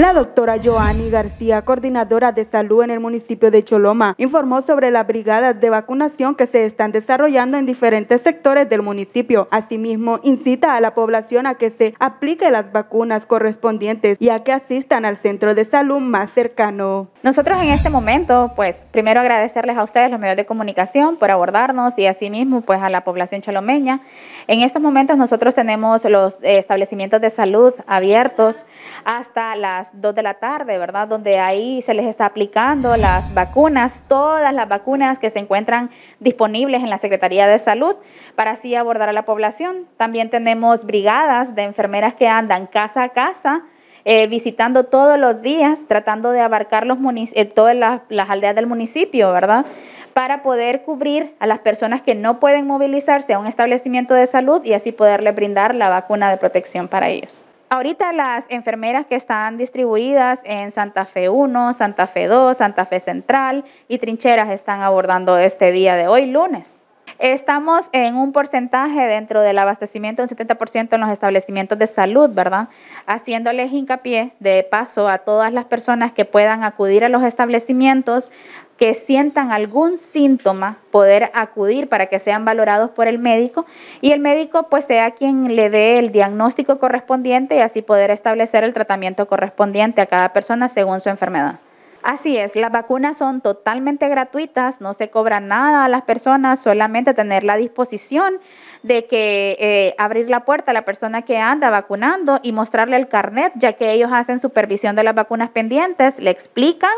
La doctora Joanny García, coordinadora de salud en el municipio de Choloma, informó sobre las brigadas de vacunación que se están desarrollando en diferentes sectores del municipio. Asimismo, incita a la población a que se aplique las vacunas correspondientes y a que asistan al centro de salud más cercano. Nosotros en este momento, pues, primero agradecerles a ustedes los medios de comunicación por abordarnos y asimismo, pues, a la población cholomeña. En estos momentos nosotros tenemos los establecimientos de salud abiertos hasta las dos 2 de la tarde, ¿verdad? Donde ahí se les está aplicando las vacunas, todas las vacunas que se encuentran disponibles en la Secretaría de Salud para así abordar a la población. También tenemos brigadas de enfermeras que andan casa a casa. Eh, visitando todos los días, tratando de abarcar los eh, todas las, las aldeas del municipio, ¿verdad? para poder cubrir a las personas que no pueden movilizarse a un establecimiento de salud y así poderle brindar la vacuna de protección para ellos ahorita las enfermeras que están distribuidas en Santa Fe 1, Santa Fe 2, Santa Fe Central y Trincheras están abordando este día de hoy, lunes. Estamos en un porcentaje dentro del abastecimiento, un 70% en los establecimientos de salud, ¿verdad? Haciéndoles hincapié de paso a todas las personas que puedan acudir a los establecimientos que sientan algún síntoma poder acudir para que sean valorados por el médico y el médico pues sea quien le dé el diagnóstico correspondiente y así poder establecer el tratamiento correspondiente a cada persona según su enfermedad. Así es, las vacunas son totalmente gratuitas, no se cobra nada a las personas, solamente tener la disposición de que eh, abrir la puerta a la persona que anda vacunando y mostrarle el carnet, ya que ellos hacen supervisión de las vacunas pendientes, le explican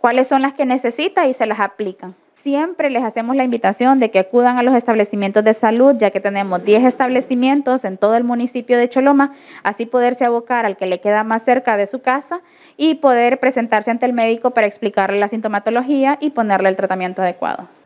cuáles son las que necesita y se las aplican. Siempre les hacemos la invitación de que acudan a los establecimientos de salud, ya que tenemos 10 establecimientos en todo el municipio de Choloma, así poderse abocar al que le queda más cerca de su casa y poder presentarse ante el médico para explicarle la sintomatología y ponerle el tratamiento adecuado.